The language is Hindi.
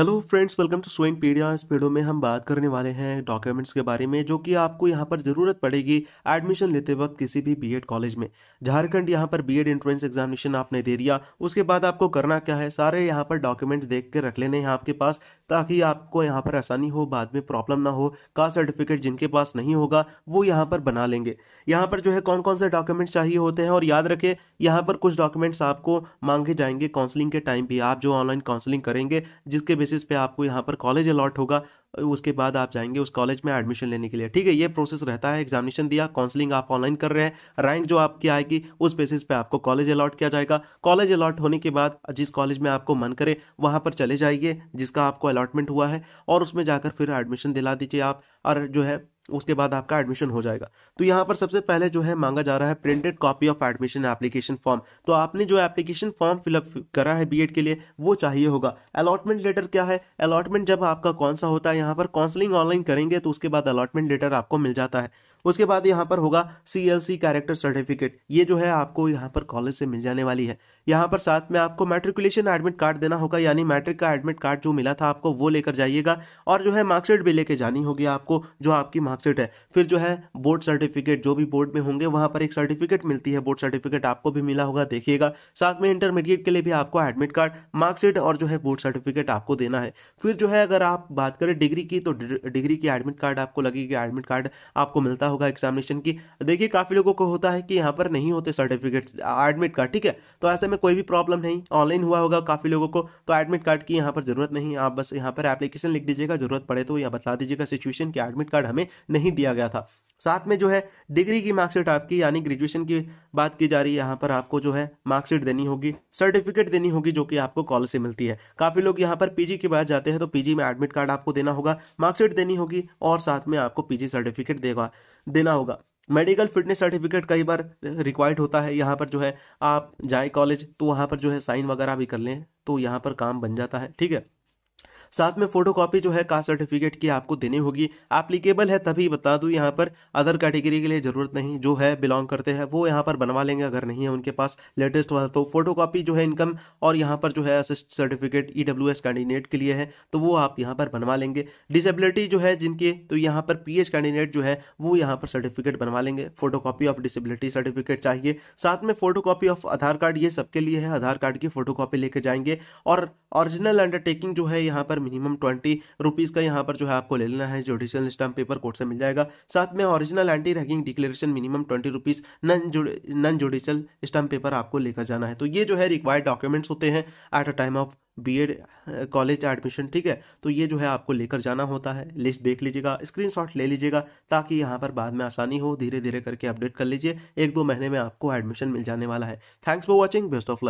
हेलो फ्रेंड्स वेलकम टू सोइन पीडिया इस पीडियो में हम बात करने वाले हैं डॉक्यूमेंट्स के बारे में जो कि आपको यहां पर ज़रूरत पड़ेगी एडमिशन लेते वक्त किसी भी बीएड कॉलेज में झारखंड यहां पर बीएड एंट्रेंस एग्जामिनेशन आपने दे दिया उसके बाद आपको करना क्या है सारे यहां पर डॉक्यूमेंट्स देख के रख लेने हैं आपके पास ताकि आपको यहाँ पर आसानी हो बाद में प्रॉब्लम ना हो कास्ट सर्टिफिकेट जिनके पास नहीं होगा वो यहाँ पर बना लेंगे यहाँ पर जो है कौन कौन से डॉक्यूमेंट्स चाहिए होते हैं और याद रखें यहाँ पर कुछ डॉक्यूमेंट्स आपको मांगे जाएंगे काउंसलिंग के टाइम भी आप जो ऑनलाइन काउंसलिंग करेंगे जिसके बेसिस पे आपको यहाँ पर कॉलेज अलॉट होगा उसके बाद आप जाएंगे उस कॉलेज में एडमिशन लेने के लिए ठीक है ये प्रोसेस रहता है एग्जामिनेशन दिया काउंसलिंग आप ऑनलाइन कर रहे हैं रैंक जो आपकी आएगी उस बेसिस पे आपको कॉलेज अलॉट किया जाएगा कॉलेज अलॉट होने के बाद जिस कॉलेज में आपको मन करे वहाँ पर चले जाइए जिसका आपको अलॉटमेंट हुआ है और उसमें जाकर फिर एडमिशन दिला दीजिए आप और जो है उसके बाद आपका एडमिशन हो जाएगा तो यहाँ पर सबसे पहले जो है मांगा जा रहा है printed copy of admission application form तो आपने जो एप्लीकेशन फॉर्म फिलअप करा है बीएड के लिए वो चाहिए होगा अलॉटमेंट लेटर क्या है अलॉटमेंट जब आपका कौन सा होता है यहाँ पर काउंसलिंग ऑनलाइन करेंगे तो उसके बाद अलॉटमेंट लेटर आपको मिल जाता है उसके बाद यहाँ पर होगा C L C character certificate ये जो है आपको यहाँ पर कॉलेज से मिल जाने वाली है यहाँ पर साथ में आपको मैट्रिकुलेशन एडमिट कार्ड देना होगा यानी मैट्रिक का एडमिट कार्ड जो मिला था आपको वो लेकर जाइएगा और जो है मार्कशीट भी लेके जानी होगी आपको जो आपकी मार्कशीट है फिर जो है बोर्ड सर्टिफिकेट जो भी बोर्ड में होंगे वहाँ पर एक सर्टिफिकेट मिलती है बोर्ड सर्टिफिकेट आपको भी मिला होगा देखिएगा साथ में इंटरमीडिएट के लिए भी आपको एडमिट कार्ड मार्कशीट और जो है बोर्ड सर्टिफिकेट आपको देना है फिर जो है अगर आप बात करें डिग्री की तो डिग्री की एडमिट कार्ड आपको लगेगी एडमिट कार्ड आपको मिलता होगा एग्जामिनेशन की देखिए काफ़ी लोगों को होता है कि यहाँ पर नहीं होते सर्टिफिकेट एडमिट कार्ड ठीक है तो ऐसे में कोई भी प्रॉब्लम नहीं ऑनलाइन हुआ होगा काफ़ी लोगों को तो एडमिट कार्ड की यहाँ पर ज़रूरत नहीं आप बस यहाँ पर एप्लीकेशन लिख दीजिएगा ज़रूरत पड़े तो यहाँ बता दीजिएगा सिचुएशन कि एडमिट कार्ड हमें नहीं दिया गया था साथ में जो है डिग्री की मार्कशीट आपकी यानी ग्रेजुएशन की बात की जा रही है यहाँ पर आपको जो है मार्कशीट देनी होगी सर्टिफिकेट देनी होगी जो कि आपको कॉलेज से मिलती है काफ़ी लोग यहाँ पर पीजी के बाद जाते हैं तो पीजी में एडमिट कार्ड आपको देना होगा मार्कशीट देनी होगी और साथ में आपको पीजी सर्टिफिकेट देगा देना होगा मेडिकल फिटनेस सर्टिफिकेट कई बार रिक्वायर्ड होता है यहाँ पर जो है आप जाए कॉलेज तो वहाँ पर जो है साइन वगैरह भी कर लें तो यहाँ पर काम बन जाता है ठीक है साथ में फोटोकॉपी जो है कास्ट सर्टिफिकेट की आपको देनी होगी एप्लीकेबल है तभी बता दूँ यहाँ पर अदर कैटेगरी के लिए ज़रूरत नहीं जो है बिलोंग करते हैं वो यहाँ पर बनवा लेंगे अगर नहीं है उनके पास लेटेस्ट वाला तो फोटो जो है इनकम और यहाँ पर जो है असिस्ट सर्टिफिकेट ई कैंडिडेट के लिए है तो वो आप यहाँ पर बनवा लेंगे डिसेबिलिटी जो है जिनके तो यहाँ पर पी कैंडिडेट जो है वो यहाँ पर सर्टिफिकेट बनवा लेंगे फोटो ऑफ डिसेबिलिटी सर्टिफिकेट चाहिए साथ में फोटो ऑफ आधार कार्ड ये सबके लिए है आधार कार्ड की फोटो लेके जाएंगे और ओरिजिनल अंडरटेकिंग जो है यहाँ पर मिनिमम ट्वेंटी रुपीज़ का यहाँ पर जो है आपको ले लेना है जुडिशियल स्टाम्प पेपर कोर्ट से मिल जाएगा साथ में original anti ragging declaration minimum twenty rupees non jud non judicial stamp paper आपको लेकर जाना है तो ये जो है रिक्वायर्ड डॉक्यूमेंट्स होते हैं at a time of BEd college admission ठीक है तो ये जो है आपको लेकर जाना होता है लिस्ट देख लीजिएगा स्क्रीनशॉट ले लीजिएगा ताकि यहाँ पर बाद में आसानी हो धीरे धीरे करके अपडेट कर लीजिए एक दो महीने में आपको एडमिशन मिल जाने वाला है thanks for watching best of luck